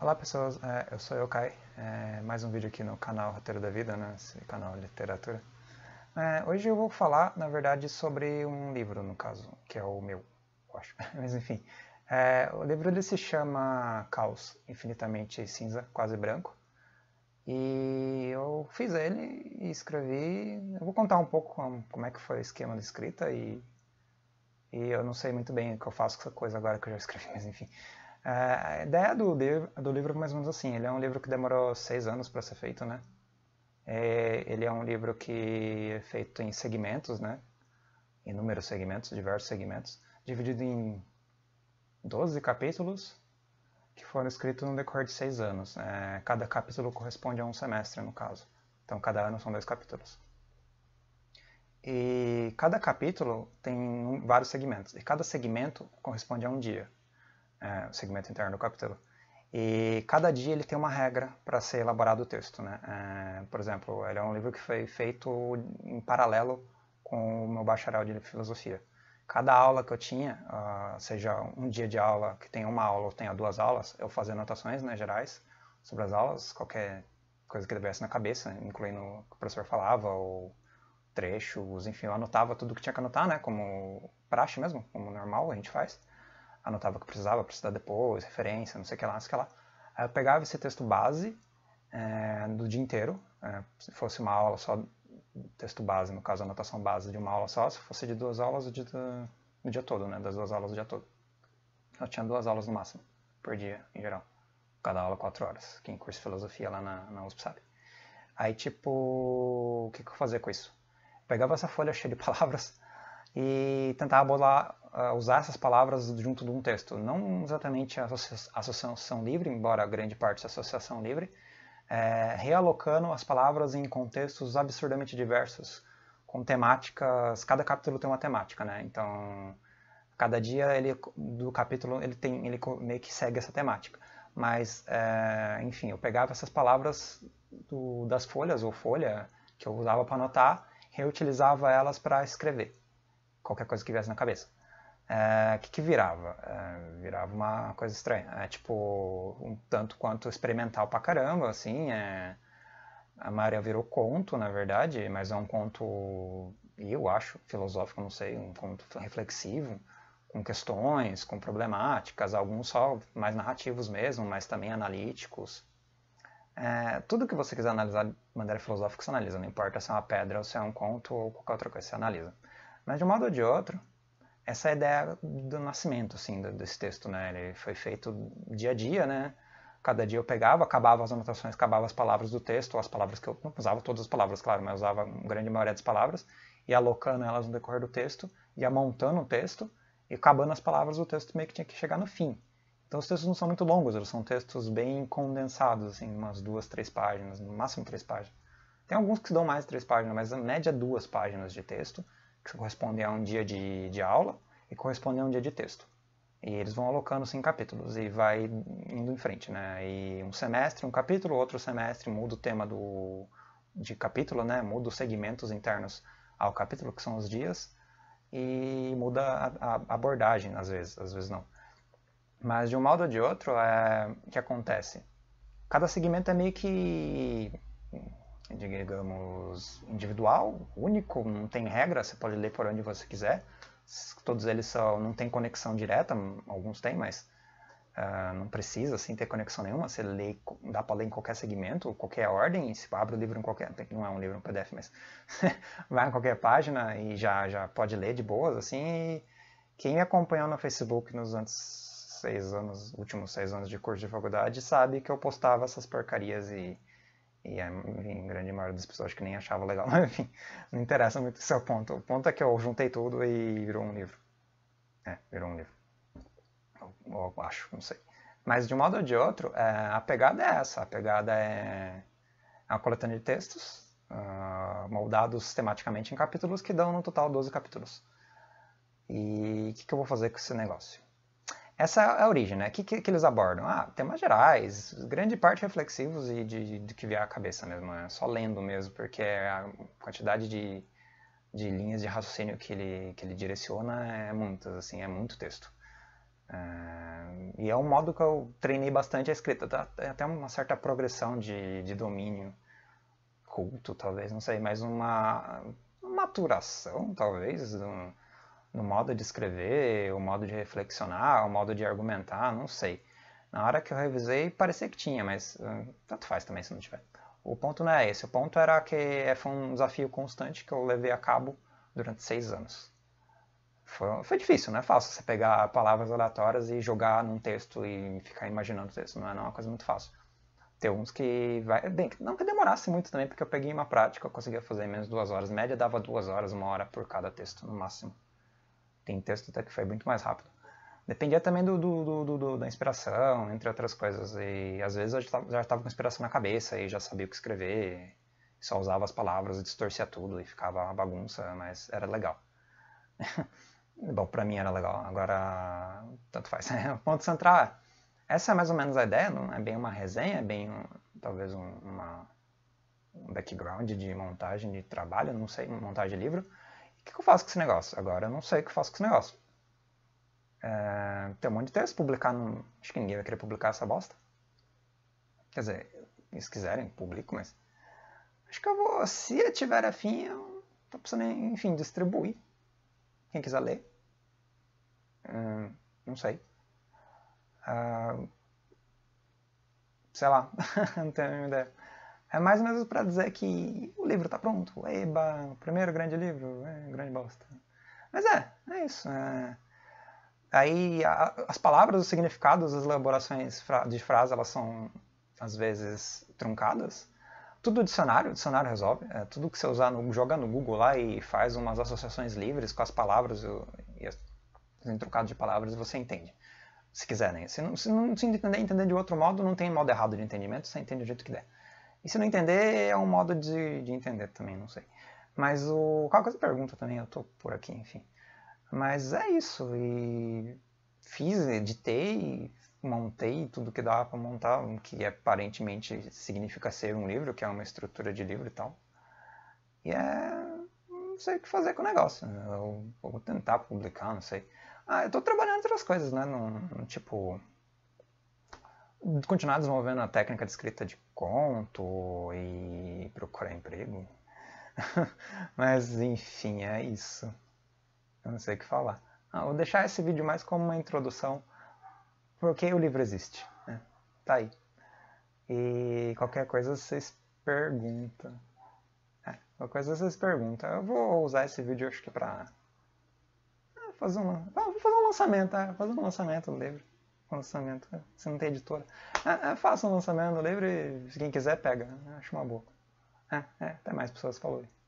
Olá pessoas, é, eu sou eu, Kai, é mais um vídeo aqui no canal Roteiro da Vida, né? esse canal de literatura. É, hoje eu vou falar, na verdade, sobre um livro, no caso, que é o meu, eu acho. Mas enfim, é, o livro ele se chama Caos, Infinitamente Cinza, Quase Branco. E eu fiz ele e escrevi, eu vou contar um pouco como é que foi o esquema da escrita e, e eu não sei muito bem o que eu faço com essa coisa agora que eu já escrevi, mas enfim... É, a ideia do, do livro é mais ou menos assim. Ele é um livro que demorou seis anos para ser feito, né? É, ele é um livro que é feito em segmentos, né? Inúmeros segmentos, diversos segmentos, dividido em 12 capítulos que foram escritos no decorrer de seis anos. Né? Cada capítulo corresponde a um semestre, no caso. Então, cada ano são dois capítulos. E cada capítulo tem vários segmentos, e cada segmento corresponde a um dia é, o segmento interno do capítulo. E cada dia ele tem uma regra para ser elaborado o texto. Né? É, por exemplo, ele é um livro que foi feito em paralelo com o meu bacharel de filosofia. Cada aula que eu tinha, uh, seja um dia de aula que tenha uma aula ou tenha duas aulas, eu fazia anotações né, gerais sobre as aulas, qualquer coisa que tivesse na cabeça, incluindo o que o professor falava, ou trechos, enfim, eu anotava tudo que tinha que anotar, né, como praxe mesmo, como normal a gente faz anotava o que precisava para estudar depois, referência, não sei o que lá, não sei o que lá. Aí eu pegava esse texto base é, do dia inteiro, é, se fosse uma aula só, texto base, no caso, anotação base de uma aula só, se fosse de duas aulas, o dia, o dia todo, né, das duas aulas o dia todo. Eu tinha duas aulas no máximo, por dia, em geral. Cada aula quatro horas, quem é cursa filosofia lá na, na USP sabe. Aí, tipo, o que, que eu fazia com isso? pegava essa folha cheia de palavras e tentava bolar usar essas palavras junto de um texto. Não exatamente a associação livre, embora grande parte seja associação livre, é, realocando as palavras em contextos absurdamente diversos, com temáticas. Cada capítulo tem uma temática, né? Então, cada dia ele, do capítulo ele tem, ele meio que segue essa temática. Mas, é, enfim, eu pegava essas palavras do, das folhas ou folha que eu usava para anotar, reutilizava elas para escrever qualquer coisa que viesse na cabeça. É, o que, que virava? É, virava uma coisa estranha. É, tipo, um tanto quanto experimental pra caramba, assim. É... A Maria virou conto, na verdade, mas é um conto, eu acho, filosófico, não sei, um conto reflexivo, com questões, com problemáticas, alguns só mais narrativos mesmo, mas também analíticos. É, tudo que você quiser analisar de maneira filosófica, você analisa. Não importa se é uma pedra ou se é um conto ou qualquer outra coisa, você analisa. Mas de um modo ou de outro, essa é a ideia do nascimento, assim, desse texto, né? Ele foi feito dia a dia, né? Cada dia eu pegava, acabava as anotações, acabava as palavras do texto, as palavras que eu não usava todas as palavras, claro, mas usava a grande maioria das palavras, e alocando elas no decorrer do texto, ia montando o texto, e acabando as palavras, o texto meio que tinha que chegar no fim. Então os textos não são muito longos, eles são textos bem condensados, assim, umas duas, três páginas, no máximo três páginas. Tem alguns que se dão mais de três páginas, mas a média é duas páginas de texto que corresponde a um dia de, de aula e corresponde a um dia de texto. E eles vão alocando em capítulos e vai indo em frente, né? E um semestre, um capítulo, outro semestre muda o tema do, de capítulo, né? Muda os segmentos internos ao capítulo, que são os dias, e muda a, a abordagem, às vezes, às vezes não. Mas de um modo ou de outro, é que acontece? Cada segmento é meio que Assim, digamos, individual, único, não tem regra, você pode ler por onde você quiser. Todos eles são, não tem conexão direta, alguns têm, mas uh, não precisa assim, ter conexão nenhuma. Você lê, dá para ler em qualquer segmento, qualquer ordem, se abre o livro em qualquer, não é um livro, é um PDF, mas vai em qualquer página e já, já pode ler de boas, assim. quem me acompanhou no Facebook nos antes seis anos, últimos seis anos de curso de faculdade, sabe que eu postava essas porcarias e e a é, enfim, grande maioria das pessoas que nem achava legal, mas enfim, não interessa muito esse seu é ponto. O ponto é que eu juntei tudo e virou um livro. É, virou um livro. Eu, eu acho, não sei. Mas de um modo ou de outro, é, a pegada é essa. A pegada é a coletânea de textos uh, moldados sistematicamente em capítulos que dão no total 12 capítulos. E o que, que eu vou fazer com esse negócio? Essa é a origem, né? O que, que, que, eles abordam? Ah, temas gerais, grande parte reflexivos e de, de, de que vier à cabeça mesmo, né? Só lendo mesmo, porque a quantidade de, de linhas de raciocínio que ele, que ele direciona é muitas, assim, é muito texto. É, e é um modo que eu treinei bastante a escrita, tá? até uma certa progressão de, de domínio culto, talvez, não sei, mas uma maturação, talvez, um no modo de escrever, o modo de reflexionar, o modo de argumentar, não sei. Na hora que eu revisei, parecia que tinha, mas hum, tanto faz também se não tiver. O ponto não é esse, o ponto era que é, foi um desafio constante que eu levei a cabo durante seis anos. Foi, foi difícil, não é fácil você pegar palavras aleatórias e jogar num texto e ficar imaginando o texto, não é, é uma coisa muito fácil. Tem uns que vai. Bem, não que demorasse muito também, porque eu peguei uma prática, eu conseguia fazer em menos duas horas. Média dava duas horas, uma hora por cada texto no máximo. Tem texto até que foi muito mais rápido. Dependia também do, do, do, da inspiração, entre outras coisas. E às vezes eu já estava com inspiração na cabeça e já sabia o que escrever, só usava as palavras, distorcia tudo e ficava uma bagunça, mas era legal. Bom, para mim era legal, agora tanto faz. o Ponto central, é, essa é mais ou menos a ideia, não é bem uma resenha, é bem um, talvez um, uma, um background de montagem de trabalho, não sei, montagem de livro. O que, eu faço com esse negócio? Agora eu não sei o que eu faço com esse negócio. É, tem um monte de texto publicar. Acho que ninguém vai querer publicar essa bosta. Quer dizer, se quiserem, publico, mas. Acho que eu vou. Se eu tiver afim, eu tô precisando, enfim, distribuir. Quem quiser ler. Hum, não sei. Uh, sei lá, não tenho a mínima ideia. É mais ou menos para dizer que o livro está pronto. Eba, primeiro grande livro, é, grande bosta. Mas é, é isso. É... Aí a, as palavras, os significados, as elaborações de frase, elas são às vezes truncadas. Tudo dicionário, o dicionário resolve. É, tudo que você usar, no, joga no Google lá e faz umas associações livres com as palavras e, e trocado de palavras, você entende. Se quiser, né? Se não se, não, se entender, entender de outro modo, não tem modo errado de entendimento, você entende do jeito que der. E se não entender, é um modo de, de entender também, não sei. Mas o. Qualquer coisa pergunta também, eu tô por aqui, enfim. Mas é isso. E fiz, editei, montei tudo que dava para montar, o que aparentemente significa ser um livro, que é uma estrutura de livro e tal. E é. Não sei o que fazer com o negócio. Né? Eu vou tentar publicar, não sei. Ah, eu tô trabalhando outras coisas, né? Não, tipo, continuar desenvolvendo a técnica de escrita de conto e procurar emprego. Mas enfim, é isso. Eu não sei o que falar. Ah, vou deixar esse vídeo mais como uma introdução porque o livro existe. Né? Tá aí. E qualquer coisa vocês perguntam. É, qualquer coisa vocês perguntam. Eu vou usar esse vídeo acho que pra ah, fazer um, fazer um lançamento, tá? fazer um lançamento do livro lançamento. Né? você não tem editora. É, é, faça um lançamento livre e quem quiser pega. Né? Acho uma boa. É, é, até mais pessoas. Falou aí.